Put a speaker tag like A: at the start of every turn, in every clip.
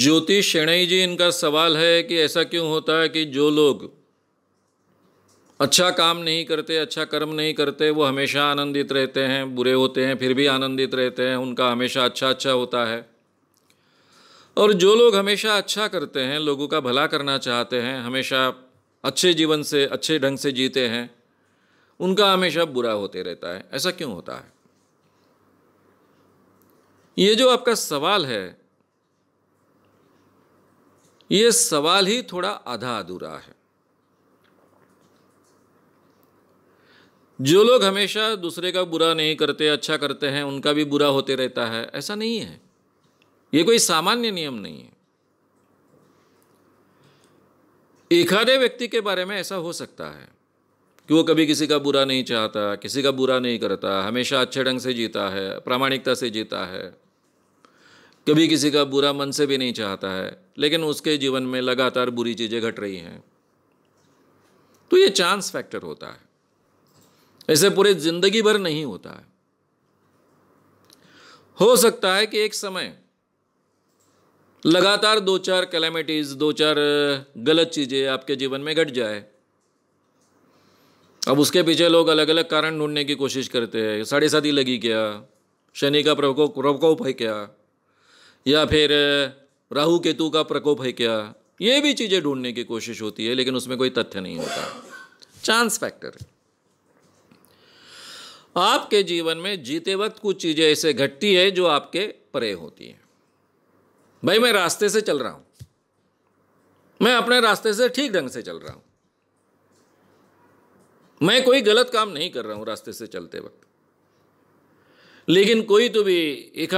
A: ज्योतिष शेणई जी इनका सवाल है कि ऐसा क्यों होता है कि जो लोग अच्छा काम नहीं करते अच्छा कर्म नहीं करते वो हमेशा आनंदित रहते हैं बुरे होते हैं फिर भी आनंदित रहते हैं उनका हमेशा अच्छा अच्छा होता है और जो लोग हमेशा अच्छा करते हैं लोगों का भला करना चाहते हैं हमेशा अच्छे जीवन से अच्छे ढंग से जीते हैं उनका हमेशा बुरा होते रहता है ऐसा क्यों होता है ये जो आपका सवाल है ये सवाल ही थोड़ा आधा अधूरा है जो लोग हमेशा दूसरे का बुरा नहीं करते अच्छा करते हैं उनका भी बुरा होते रहता है ऐसा नहीं है ये कोई सामान्य नियम नहीं है एखादे व्यक्ति के बारे में ऐसा हो सकता है कि वो कभी किसी का बुरा नहीं चाहता किसी का बुरा नहीं करता हमेशा अच्छे ढंग से जीता है प्रामाणिकता से जीता है कभी किसी का बुरा मन से भी नहीं चाहता है लेकिन उसके जीवन में लगातार बुरी चीज़ें घट रही हैं तो ये चांस फैक्टर होता है ऐसे पूरे ज़िंदगी भर नहीं होता है हो सकता है कि एक समय लगातार दो चार कैलेमिटीज दो चार गलत चीज़ें आपके जीवन में घट जाए अब उसके पीछे लोग अलग अलग कारण ढूंढने की कोशिश करते हैं साढ़े साती लगी क्या शनि का प्रकोप प्रकोप है क्या या फिर राहु केतु का प्रकोप है क्या ये भी चीज़ें ढूंढने की कोशिश होती है लेकिन उसमें कोई तथ्य नहीं होता चांस फैक्टर आपके जीवन में जीते वक्त कुछ चीज़ें ऐसे घटती है जो आपके परे होती हैं भाई मैं रास्ते से चल रहा हूं मैं अपने रास्ते से ठीक ढंग से चल रहा हूं मैं कोई गलत काम नहीं कर रहा हूं रास्ते से चलते वक्त लेकिन कोई तो भी एक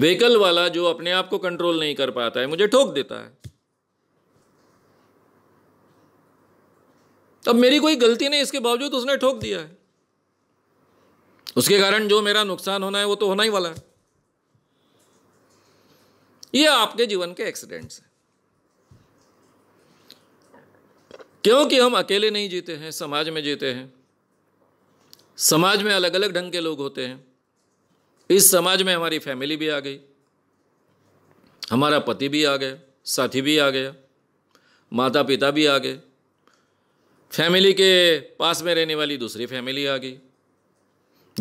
A: व्हीकल वाला जो अपने आप को कंट्रोल नहीं कर पाता है मुझे ठोक देता है तब मेरी कोई गलती नहीं इसके बावजूद उसने ठोक दिया है उसके कारण जो मेरा नुकसान होना है वो तो होना ही वाला है ये आपके जीवन के एक्सीडेंट्स हैं क्योंकि हम अकेले नहीं जीते हैं समाज में जीते हैं समाज में अलग अलग ढंग के लोग होते हैं इस समाज में हमारी फैमिली भी आ गई हमारा पति भी आ गया साथी भी आ गया माता पिता भी आ गए फैमिली के पास में रहने वाली दूसरी फैमिली आ गई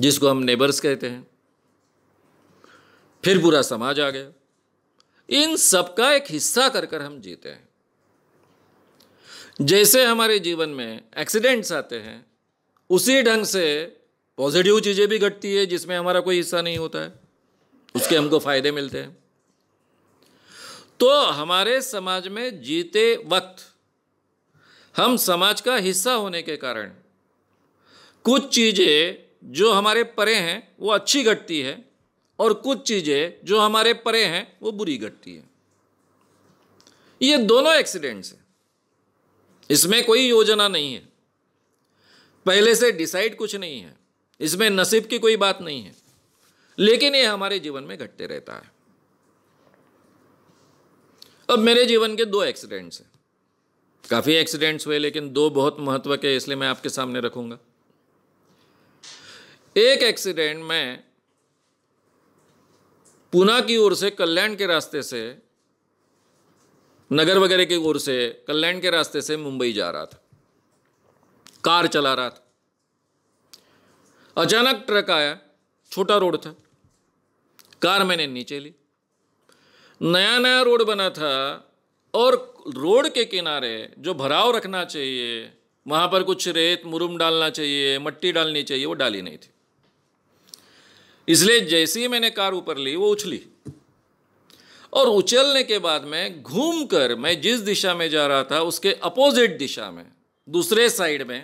A: जिसको हम नेबर्स कहते हैं फिर पूरा समाज आ गया इन सब का एक हिस्सा कर कर हम जीते हैं जैसे हमारे जीवन में एक्सीडेंट्स आते हैं उसी ढंग से पॉजिटिव चीज़ें भी घटती है जिसमें हमारा कोई हिस्सा नहीं होता है उसके हमको फायदे मिलते हैं तो हमारे समाज में जीते वक्त हम समाज का हिस्सा होने के कारण कुछ चीज़ें जो हमारे परे हैं वो अच्छी घटती है और कुछ चीज़ें जो हमारे परे हैं वो बुरी घटती है ये दोनों एक्सीडेंट्स हैं इसमें कोई योजना नहीं है पहले से डिसाइड कुछ नहीं है इसमें नसीब की कोई बात नहीं है लेकिन ये हमारे जीवन में घटते रहता है अब मेरे जीवन के दो एक्सीडेंट्स हैं काफ़ी एक्सीडेंट्स हुए लेकिन दो बहुत महत्व के इसलिए मैं आपके सामने रखूंगा एक एक्सीडेंट में पूना की ओर से कल्याण के रास्ते से नगर वगैरह की ओर से कल्याण के रास्ते से मुंबई जा रहा था कार चला रहा था अचानक ट्रक आया छोटा रोड था कार मैंने नीचे ली नया नया रोड बना था और रोड के किनारे जो भराव रखना चाहिए वहाँ पर कुछ रेत मुरुम डालना चाहिए मट्टी डालनी चाहिए वो डाली नहीं थी इसलिए जैसे ही मैंने कार ऊपर ली वो उछली और उछलने के बाद में घूमकर मैं जिस दिशा में जा रहा था उसके अपोजिट दिशा में दूसरे साइड में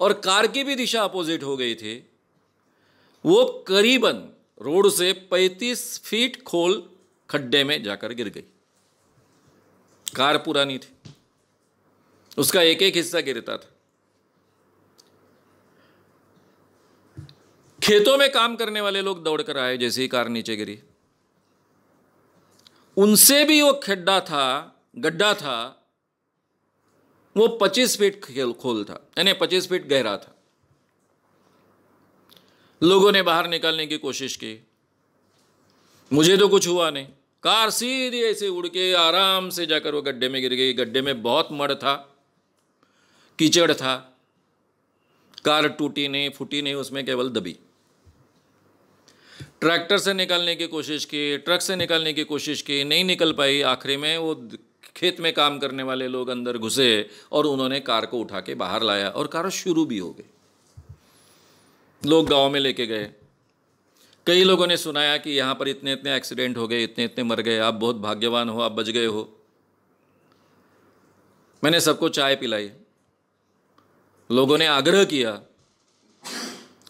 A: और कार की भी दिशा अपोजिट हो गई थी वो करीबन रोड से 35 फीट खोल खड्डे में जाकर गिर गई कार पुरानी थी उसका एक एक हिस्सा गिरता था खेतों में काम करने वाले लोग दौड़ कर आए जैसे ही कार नीचे गिरी उनसे भी वो खड्डा था गड्ढा था वो 25 फीट खोल था यानी 25 फीट गहरा था लोगों ने बाहर निकालने की कोशिश की मुझे तो कुछ हुआ नहीं कार सीधी ऐसे उड़ के आराम से जाकर वो गड्ढे में गिर गई गड्ढे में बहुत मड़ था कीचड़ था कार टूटी नहीं फूटी नहीं उसमें केवल दबी ट्रैक्टर से निकालने की कोशिश की ट्रक से निकालने की कोशिश की नहीं निकल पाई आखिरी में वो खेत में काम करने वाले लोग अंदर घुसे और उन्होंने कार को उठा के बाहर लाया और कार शुरू भी हो गई लोग गांव में लेके गए कई लोगों ने सुनाया कि यहाँ पर इतने इतने एक्सीडेंट हो गए इतने इतने मर गए आप बहुत भाग्यवान हो आप बच गए हो मैंने सबको चाय पिलाई लोगों ने आग्रह किया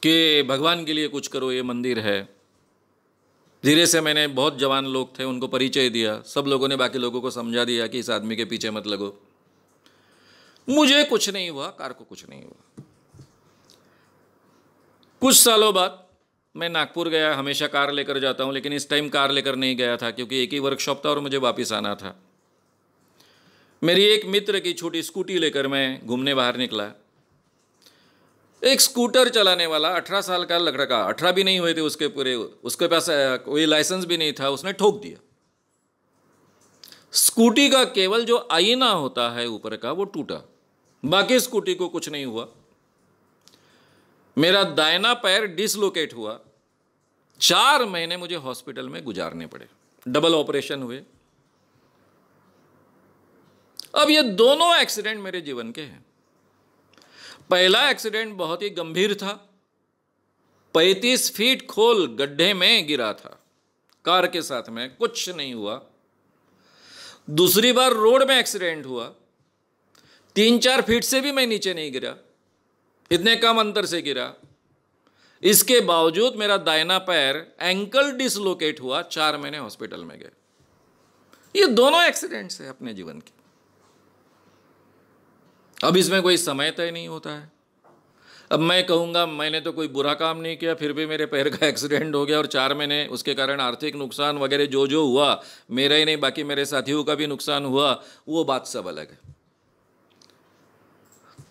A: कि भगवान के लिए कुछ करो ये मंदिर है धीरे से मैंने बहुत जवान लोग थे उनको परिचय दिया सब लोगों ने बाकी लोगों को समझा दिया कि इस आदमी के पीछे मत लगो मुझे कुछ नहीं हुआ कार को कुछ नहीं हुआ कुछ सालों बाद मैं नागपुर गया हमेशा कार लेकर जाता हूँ लेकिन इस टाइम कार लेकर नहीं गया था क्योंकि एक ही वर्कशॉप था और मुझे वापस आना था मेरी एक मित्र की छोटी स्कूटी लेकर मैं घूमने बाहर निकला एक स्कूटर चलाने वाला अठारह साल का लड़का अठारह भी नहीं हुए थे उसके पूरे उसके पास कोई लाइसेंस भी नहीं था उसने ठोक दिया स्कूटी का केवल जो आईना होता है ऊपर का वो टूटा बाकी स्कूटी को कुछ नहीं हुआ मेरा दायना पैर डिसलोकेट हुआ चार महीने मुझे हॉस्पिटल में गुजारने पड़े डबल ऑपरेशन हुए अब ये दोनों एक्सीडेंट मेरे जीवन के हैं पहला एक्सीडेंट बहुत ही गंभीर था 35 फीट खोल गड्ढे में गिरा था कार के साथ में कुछ नहीं हुआ दूसरी बार रोड में एक्सीडेंट हुआ तीन चार फीट से भी मैं नीचे नहीं गिरा इतने कम अंतर से गिरा इसके बावजूद मेरा दायना पैर एंकल डिसलोकेट हुआ चार महीने हॉस्पिटल में गए ये दोनों एक्सीडेंट्स हैं अपने जीवन के अब इसमें कोई समय तय नहीं होता है अब मैं कहूँगा मैंने तो कोई बुरा काम नहीं किया फिर भी मेरे पैर का एक्सीडेंट हो गया और चार महीने उसके कारण आर्थिक नुकसान वगैरह जो जो हुआ मेरा ही नहीं बाकी मेरे साथियों का भी नुकसान हुआ वो बात सब अलग है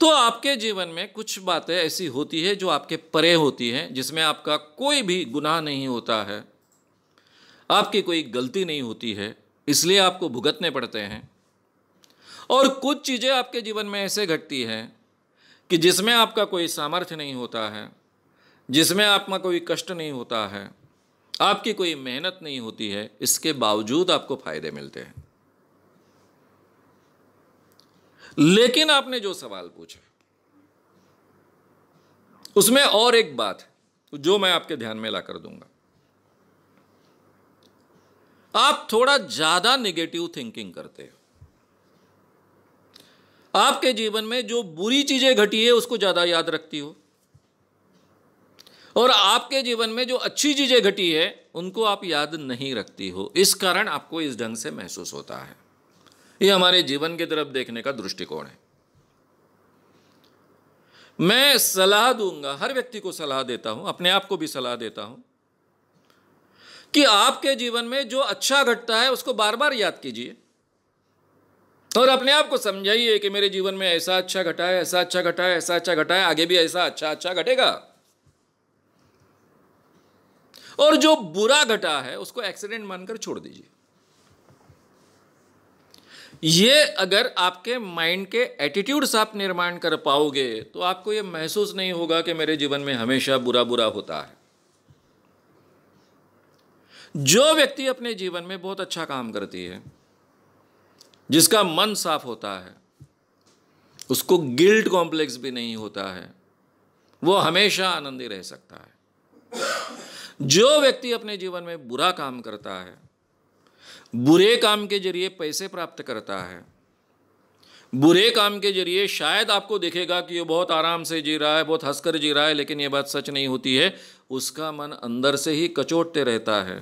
A: तो आपके जीवन में कुछ बातें ऐसी होती है जो आपके परे होती हैं जिसमें आपका कोई भी गुनाह नहीं होता है आपकी कोई गलती नहीं होती है इसलिए आपको भुगतने पड़ते हैं और कुछ चीज़ें आपके जीवन में ऐसे घटती हैं कि जिसमें आपका कोई सामर्थ्य नहीं होता है जिसमें आपका कोई कष्ट नहीं होता है आपकी कोई मेहनत नहीं होती है इसके बावजूद आपको फायदे मिलते हैं लेकिन आपने जो सवाल पूछा उसमें और एक बात जो मैं आपके ध्यान में लाकर दूंगा आप थोड़ा ज्यादा नेगेटिव थिंकिंग करते हो आपके जीवन में जो बुरी चीज़ें घटी है उसको ज़्यादा याद रखती हो और आपके जीवन में जो अच्छी चीज़ें घटी है उनको आप याद नहीं रखती हो इस कारण आपको इस ढंग से महसूस होता है ये हमारे जीवन की तरफ देखने का दृष्टिकोण है मैं सलाह दूंगा हर व्यक्ति को सलाह देता हूं अपने आप को भी सलाह देता हूं कि आपके जीवन में जो अच्छा घटता है उसको बार बार याद कीजिए और अपने आप को समझाइए कि मेरे जीवन में ऐसा अच्छा घटा है ऐसा अच्छा घटा है ऐसा अच्छा घटा है आगे भी ऐसा अच्छा अच्छा घटेगा और जो बुरा घटा है उसको एक्सीडेंट मानकर छोड़ दीजिए ये अगर आपके माइंड के एटीट्यूड्स आप निर्माण कर पाओगे तो आपको ये महसूस नहीं होगा कि मेरे जीवन में हमेशा बुरा बुरा होता है जो व्यक्ति अपने जीवन में बहुत अच्छा काम करती है जिसका मन साफ होता है उसको गिल्ट कॉम्प्लेक्स भी नहीं होता है वो हमेशा आनंदी रह सकता है जो व्यक्ति अपने जीवन में बुरा काम करता है बुरे काम के जरिए पैसे प्राप्त करता है बुरे काम के जरिए शायद आपको देखेगा कि ये बहुत आराम से जी रहा है बहुत हंसकर जी रहा है लेकिन ये बात सच नहीं होती है उसका मन अंदर से ही कचोटते रहता है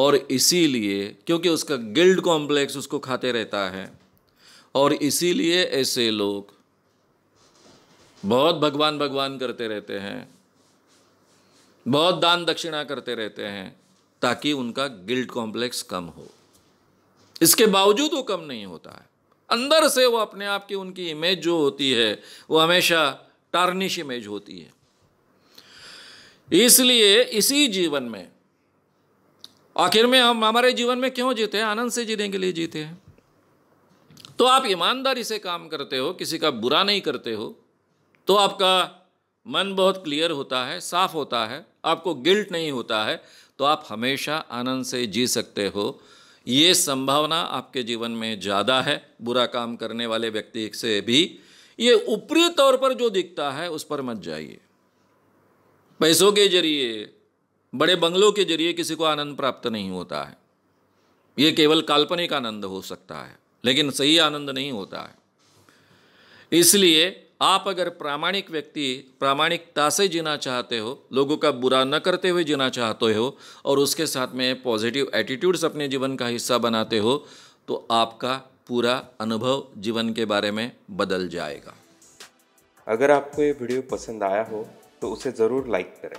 A: और इसीलिए क्योंकि उसका गिल्ड कॉम्प्लेक्स उसको खाते रहता है और इसीलिए ऐसे लोग बहुत भगवान भगवान करते रहते हैं बहुत दान दक्षिणा करते रहते हैं ताकि उनका गिल्ड कॉम्प्लेक्स कम हो इसके बावजूद वो कम नहीं होता है अंदर से वो अपने आप की उनकी इमेज जो होती है वो हमेशा टार्निश इमेज होती है इसलिए इसी जीवन में आखिर में हम हमारे जीवन में क्यों जीते हैं आनंद से जीने के लिए जीते हैं तो आप ईमानदारी से काम करते हो किसी का बुरा नहीं करते हो तो आपका मन बहुत क्लियर होता है साफ होता है आपको गिल्ट नहीं होता है तो आप हमेशा आनंद से जी सकते हो ये संभावना आपके जीवन में ज़्यादा है बुरा काम करने वाले व्यक्ति से भी ये ऊपरी तौर पर जो दिखता है उस पर मत जाइए पैसों के जरिए बड़े बंगलों के जरिए किसी को आनंद प्राप्त नहीं होता है ये केवल काल्पनिक आनंद हो सकता है लेकिन सही आनंद नहीं होता है इसलिए आप अगर प्रामाणिक व्यक्ति प्रामाणिकता से जीना चाहते हो लोगों का बुरा न करते हुए जीना चाहते हो और उसके साथ में पॉजिटिव एटीट्यूड्स अपने जीवन का हिस्सा बनाते हो तो आपका पूरा अनुभव जीवन के बारे में बदल जाएगा अगर आपको ये वीडियो पसंद आया हो तो उसे ज़रूर लाइक करें